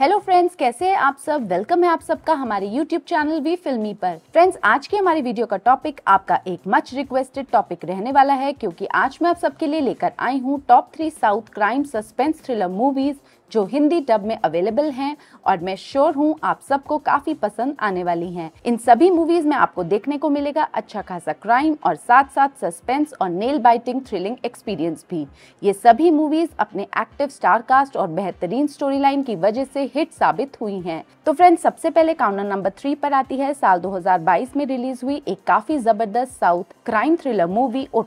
Hello friends कैसे हैं आप सब वेलकम है आप सबका हमारे यूट्यूब चैनल वी फिल्मी पर फ्रेंड्स आज की हमारी वीडियो का टॉपिक आपका एक मच रिक्वेस्टेड टॉपिक रहने वाला है क्योंकि आज मैं आप सबके लिए लेकर आई हूँ top three south crime suspense thriller movies जो हिंदी डब में अवेलेबल हैं और मैं श्योर हूँ आप सबको काफी पसंद आने वाली हैं। इन सभी मूवीज में आपको देखने को मिलेगा अच्छा खासा क्राइम और साथ साथ सस्पेंस और नेल बाइटिंग थ्रिलिंग एक्सपीरियंस भी ये सभी मूवीज अपने एक्टिव स्टार कास्ट और बेहतरीन स्टोरी लाइन की वजह से हिट साबित हुई है तो फ्रेंड्स सबसे पहले काउंटर नंबर थ्री पर आती है साल दो में रिलीज हुई एक काफी जबरदस्त साउथ क्राइम थ्रिलर मूवी ओ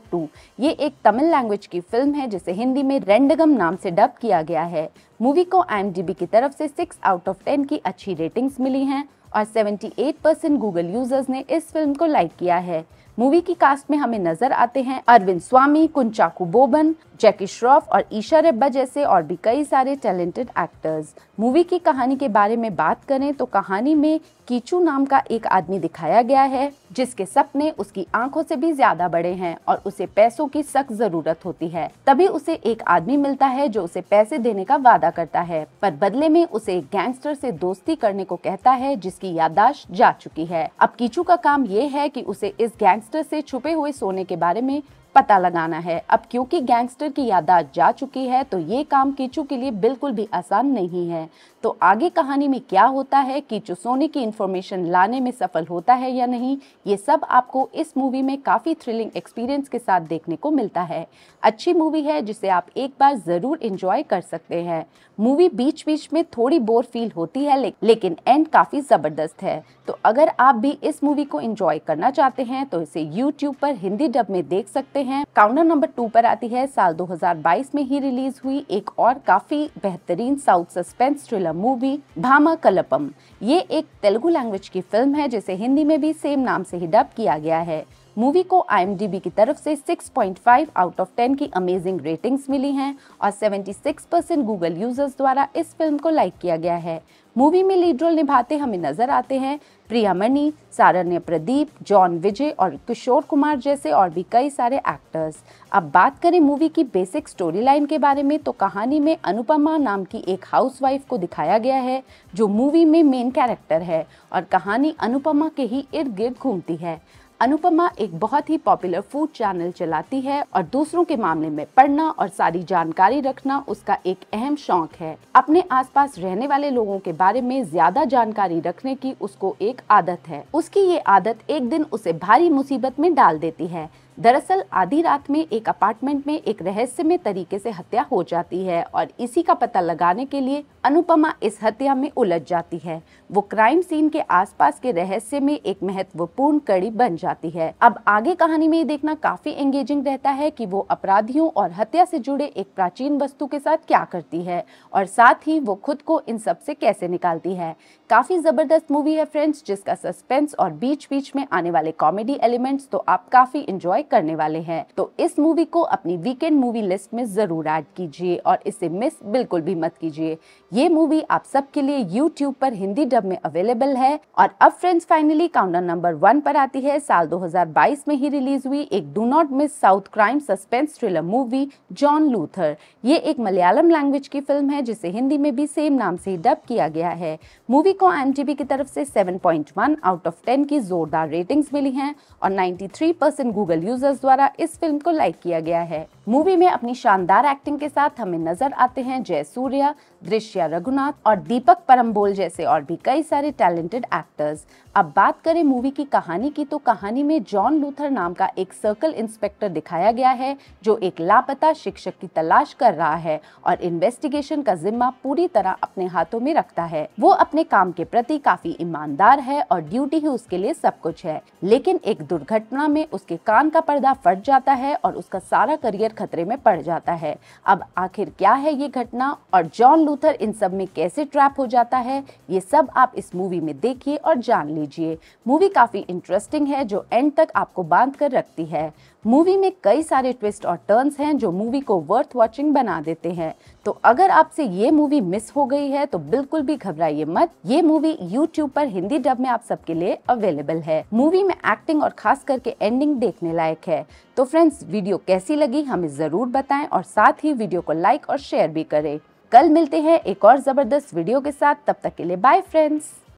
ये एक तमिल लैंग्वेज की फिल्म है जिसे हिंदी में रेंडगम नाम से डब किया गया है मूवी को आई की तरफ से 6 आउट ऑफ 10 की अच्छी रेटिंग्स मिली हैं और 78 परसेंट गूगल यूजर्स ने इस फिल्म को लाइक किया है मूवी की कास्ट में हमें नजर आते हैं अरविंद स्वामी कुंचाकू बोबन जैकी श्रॉफ और ईशा रेब्बा जैसे और भी कई सारे टैलेंटेड एक्टर्स मूवी की कहानी के बारे में बात करें तो कहानी में कीचू नाम का एक आदमी दिखाया गया है जिसके सपने उसकी आंखों से भी ज्यादा बड़े हैं और उसे पैसों की सख्त जरूरत होती है तभी उसे एक आदमी मिलता है जो उसे पैसे देने का वादा करता है पर बदले में उसे एक गैंगस्टर से दोस्ती करने को कहता है जिसकी याददाश्त जा चुकी है अब कीचू का काम ये है की उसे इस गैंग गैंगस्टर से छुपे हुए सोने के बारे में पता लगाना है अब क्योंकि गैंगस्टर की यादाश्त जा चुकी है तो ये काम कीचू के लिए बिल्कुल भी आसान नहीं है तो आगे कहानी में क्या होता है कीचू सोने की इन्फॉर्मेशन लाने में सफल होता है या नहीं ये सब आपको इस मूवी में काफ़ी थ्रिलिंग एक्सपीरियंस के साथ देखने को मिलता है अच्छी मूवी है जिसे आप एक बार ज़रूर इंजॉय कर सकते हैं मूवी बीच बीच में थोड़ी बोर फील होती है लेकिन एंड काफ़ी ज़बरदस्त है तो अगर आप भी इस मूवी को इंजॉय करना चाहते हैं तो इसे यूट्यूब पर हिंदी डब में देख सकते हैं हैं काउंटर नंबर टू पर आती है साल 2022 में ही रिलीज हुई एक और काफी बेहतरीन साउथ सस्पेंस थ्रिलर मूवी भामा कलपम ये एक तेलुगु लैंग्वेज की फिल्म है जिसे हिंदी में भी सेम नाम से ही डब किया गया है मूवी को आई की तरफ से 6.5 आउट ऑफ 10 की अमेजिंग रेटिंग्स मिली हैं और 76 परसेंट गूगल यूजर्स द्वारा इस फिल्म को लाइक किया गया है मूवी में लीड रोल निभाते हमें नजर आते हैं प्रिया मणि सारण्य प्रदीप जॉन विजय और किशोर कुमार जैसे और भी कई सारे एक्टर्स अब बात करें मूवी की बेसिक स्टोरी लाइन के बारे में तो कहानी में अनुपमा नाम की एक हाउसवाइफ को दिखाया गया है जो मूवी में मेन कैरेक्टर है और कहानी अनुपमा के ही इर्द गिर्द घूमती है अनुपमा एक बहुत ही पॉपुलर फूड चैनल चलाती है और दूसरों के मामले में पढ़ना और सारी जानकारी रखना उसका एक अहम शौक है अपने आसपास रहने वाले लोगों के बारे में ज्यादा जानकारी रखने की उसको एक आदत है उसकी ये आदत एक दिन उसे भारी मुसीबत में डाल देती है दरअसल आधी रात में एक अपार्टमेंट में एक रहस्यमय तरीके से हत्या हो जाती है और इसी का पता लगाने के लिए अनुपमा इस हत्या में उलझ जाती है वो क्राइम सीन के आसपास के रहस्य में एक महत्वपूर्ण कड़ी बन जाती है अब आगे कहानी में ये देखना काफी एंगेजिंग रहता है कि वो अपराधियों और हत्या से जुड़े एक प्राचीन वस्तु के साथ क्या करती है और साथ ही वो खुद को इन सब से कैसे निकालती है काफी जबरदस्त मूवी है फ्रेंड्स जिसका सस्पेंस और बीच बीच में आने वाले कॉमेडी एलिमेंट्स तो आप काफी इंजॉय करने वाले हैं तो इस मूवी को अपनी वीकेंड मूवी लिस्ट में जरूर ऐड कीजिए और इसे मिस बिल्कुल भी मत कीजिए ये मूवी आप सबके लिए यूट्यूब पर हिंदी डब में अवेलेबल है और अब friends finally counter number one पर आती है साल 2022 में ही रिलीज हुई एक do not miss south crime suspense thriller movie John Luther ये एक मलयालम लैंग्वेज की फिल्म है जिसे हिंदी में भी सेम नाम से डब किया गया है मूवी को एम की तरफ से 7.1 आउट ऑफ 10 की जोरदार रेटिंग्स मिली हैं और 93 परसेंट गूगल यूजर्स द्वारा इस फिल्म को लाइक किया गया है मूवी में अपनी शानदार एक्टिंग के साथ हमें नजर आते हैं जय सूर्या दृश्या रघुनाथ और दीपक परम्बोल जैसे और भी कई सारे टैलेंटेड एक्टर्स अब बात करें मूवी की कहानी की तो कहानी में जॉन लूथर नाम का एक सर्कल इंस्पेक्टर दिखाया गया है जो एक लापता शिक्षक की तलाश कर रहा है और इन्वेस्टिगेशन का जिम्मा पूरी तरह अपने हाथों में रखता है वो अपने काम के प्रति काफी ईमानदार है और ड्यूटी ही उसके लिए सब कुछ है लेकिन एक दुर्घटना में उसके कान का पर्दा फट जाता है और उसका सारा करियर खतरे में पड़ जाता है अब आखिर क्या है ये घटना और जॉन लूथर इन सब में कैसे ट्रैप हो जाता है ये सब आप इस मूवी में देखिए और जान लीजिए मूवी काफ़ी इंटरेस्टिंग है जो एंड तक आपको बांध कर रखती है मूवी में कई सारे ट्विस्ट और टर्न्स हैं जो मूवी को वर्थ वॉचिंग बना देते हैं तो अगर आपसे ये मूवी मिस हो गई है तो बिल्कुल भी घबराइए मत ये मूवी यूट्यूब पर हिंदी डब में आप सबके लिए अवेलेबल है मूवी में एक्टिंग और खास करके एंडिंग देखने लायक लायक है तो फ्रेंड्स वीडियो कैसी लगी हमें ज़रूर बताएं और साथ ही वीडियो को लाइक और शेयर भी करें कल मिलते हैं एक और ज़बरदस्त वीडियो के साथ तब तक के लिए बाय फ्रेंड्स